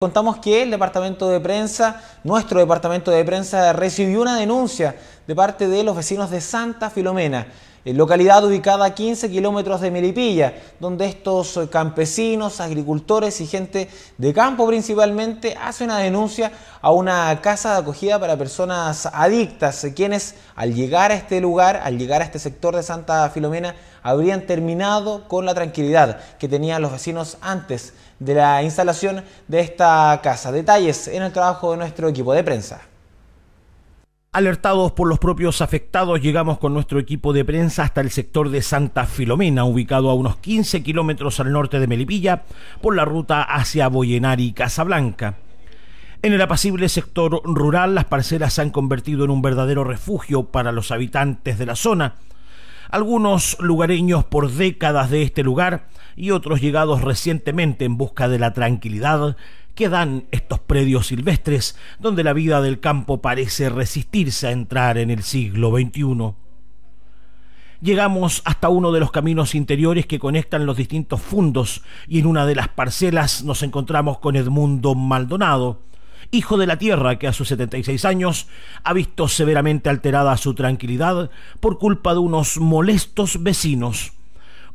Contamos que el departamento de prensa, nuestro departamento de prensa, recibió una denuncia de parte de los vecinos de Santa Filomena localidad ubicada a 15 kilómetros de Melipilla, donde estos eh, campesinos, agricultores y gente de campo principalmente hacen una denuncia a una casa de acogida para personas adictas, eh, quienes al llegar a este lugar, al llegar a este sector de Santa Filomena, habrían terminado con la tranquilidad que tenían los vecinos antes de la instalación de esta casa. Detalles en el trabajo de nuestro equipo de prensa. Alertados por los propios afectados, llegamos con nuestro equipo de prensa hasta el sector de Santa Filomena, ubicado a unos 15 kilómetros al norte de Melipilla, por la ruta hacia Boyenari y Casablanca. En el apacible sector rural, las parcelas se han convertido en un verdadero refugio para los habitantes de la zona. Algunos lugareños por décadas de este lugar y otros llegados recientemente en busca de la tranquilidad que dan estos predios silvestres donde la vida del campo parece resistirse a entrar en el siglo XXI. Llegamos hasta uno de los caminos interiores que conectan los distintos fundos y en una de las parcelas nos encontramos con Edmundo Maldonado, hijo de la tierra que a sus 76 años ha visto severamente alterada su tranquilidad por culpa de unos molestos vecinos.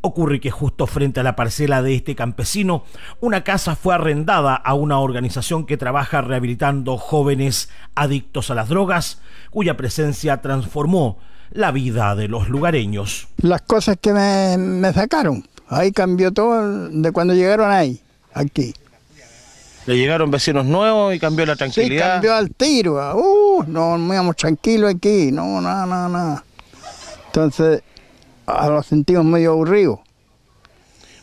Ocurre que justo frente a la parcela de este campesino, una casa fue arrendada a una organización que trabaja rehabilitando jóvenes adictos a las drogas, cuya presencia transformó la vida de los lugareños. Las cosas que me, me sacaron, ahí cambió todo de cuando llegaron ahí, aquí. Le llegaron vecinos nuevos y cambió la tranquilidad. cambió al tiro. Ah, uh, no, íbamos tranquilos aquí. No, Entonces, a los sentimos medio aburridos.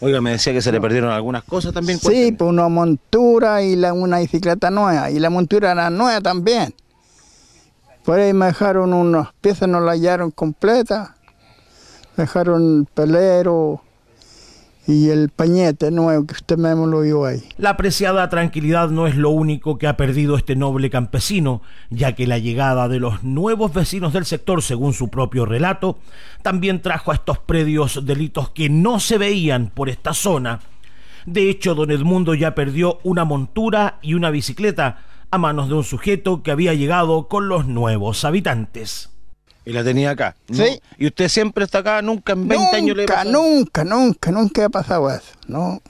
Oiga, me decía que se le perdieron algunas cosas también. Sí, pues una montura y la, una bicicleta nueva. Y la montura era nueva también. Por ahí me dejaron unas piezas, no la hallaron completas... Me dejaron pelero, y el pañete nuevo que usted mismo lo vio ahí. La apreciada tranquilidad no es lo único que ha perdido este noble campesino, ya que la llegada de los nuevos vecinos del sector, según su propio relato, también trajo a estos predios delitos que no se veían por esta zona. De hecho, don Edmundo ya perdió una montura y una bicicleta a manos de un sujeto que había llegado con los nuevos habitantes. Y la tenía acá. Sí. Y usted siempre está acá, nunca en 20 años le Nunca, nunca, nunca, nunca ha pasado eso. No.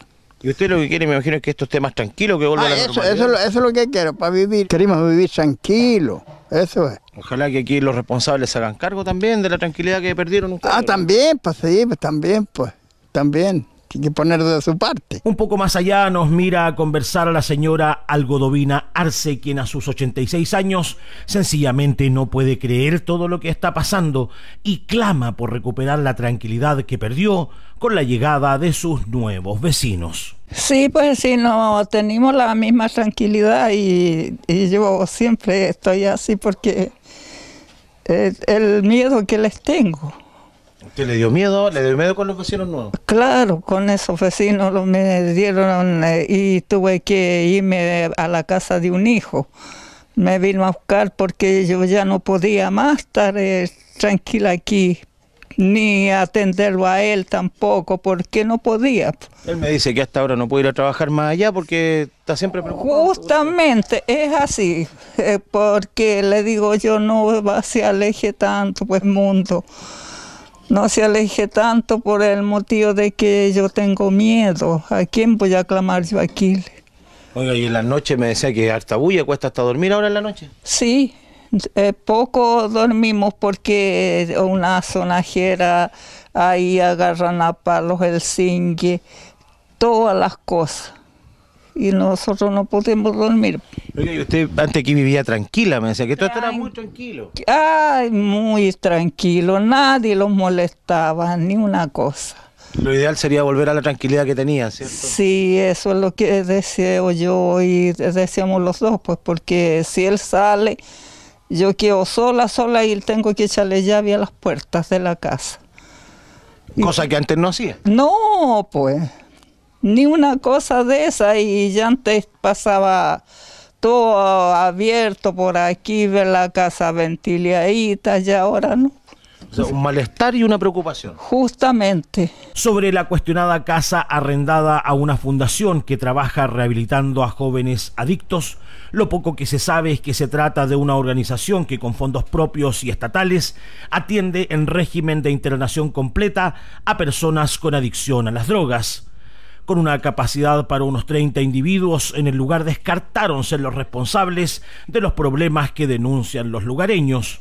Y usted lo que quiere, me imagino, es que esto esté más tranquilo, que vuelva a ah, la eso, Eso, eso, es lo que quiero, para vivir. Queremos vivir tranquilo, eso es. Ojalá que aquí los responsables se hagan cargo también de la tranquilidad que perdieron ustedes. Ah, también, pues sí, pues también, pues, también que poner de su parte. Un poco más allá nos mira a conversar a la señora Algodovina Arce, quien a sus 86 años sencillamente no puede creer todo lo que está pasando y clama por recuperar la tranquilidad que perdió con la llegada de sus nuevos vecinos. Sí, pues sí, no tenemos la misma tranquilidad y, yo siempre estoy así porque el miedo que les tengo le dio miedo? ¿Le dio miedo con los vecinos nuevos? Claro, con esos vecinos me dieron eh, y tuve que irme a la casa de un hijo. Me vino a buscar porque yo ya no podía más estar eh, tranquila aquí, ni atenderlo a él tampoco, porque no podía. Él me dice que hasta ahora no puede ir a trabajar más allá porque está siempre preocupado. Justamente, es así, eh, porque le digo yo no se aleje tanto, pues mundo. No se aleje tanto por el motivo de que yo tengo miedo. ¿A quién voy a clamar yo aquí? Oiga, y en la noche me decía que harta bulla, cuesta hasta dormir ahora en la noche. Sí, eh, poco dormimos porque una sonajera ahí agarran a palos el cingue, todas las cosas y nosotros no podemos dormir. oye y usted antes aquí vivía tranquila, me decía que todo era muy tranquilo. Ay, muy tranquilo, nadie los molestaba, ni una cosa. Lo ideal sería volver a la tranquilidad que tenía, ¿cierto? Sí, eso es lo que deseo yo y deseamos los dos, pues porque si él sale, yo quedo sola, sola y tengo que echarle llave a las puertas de la casa. Cosa que antes no hacía. No, pues ni una cosa de esa y ya antes pasaba todo abierto por aquí, ver la casa ventiladita y ahora no. un malestar y una preocupación. Justamente. Sobre la cuestionada casa arrendada a una fundación que trabaja rehabilitando a jóvenes adictos, lo poco que se sabe es que se trata de una organización que con fondos propios y estatales atiende en régimen de internación completa a personas con adicción a las drogas con una capacidad para unos 30 individuos, en el lugar descartaron ser los responsables de los problemas que denuncian los lugareños.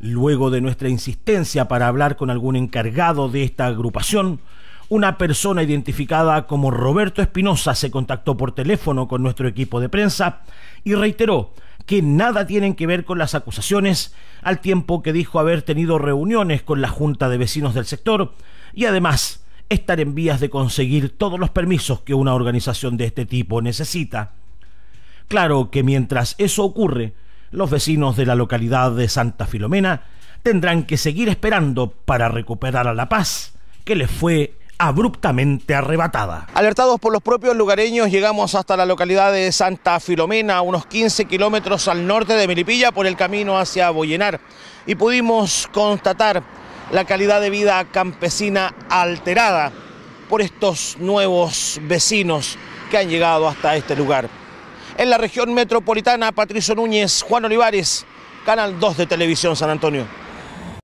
Luego de nuestra insistencia para hablar con algún encargado de esta agrupación, una persona identificada como Roberto Espinosa se contactó por teléfono con nuestro equipo de prensa y reiteró que nada tienen que ver con las acusaciones, al tiempo que dijo haber tenido reuniones con la Junta de Vecinos del sector y además estar en vías de conseguir todos los permisos que una organización de este tipo necesita. Claro que mientras eso ocurre, los vecinos de la localidad de Santa Filomena tendrán que seguir esperando para recuperar a la paz que les fue abruptamente arrebatada. Alertados por los propios lugareños, llegamos hasta la localidad de Santa Filomena, unos 15 kilómetros al norte de Melipilla, por el camino hacia Boyenar, y pudimos constatar la calidad de vida campesina alterada por estos nuevos vecinos que han llegado hasta este lugar. En la región metropolitana, Patricio Núñez, Juan Olivares, Canal 2 de Televisión San Antonio.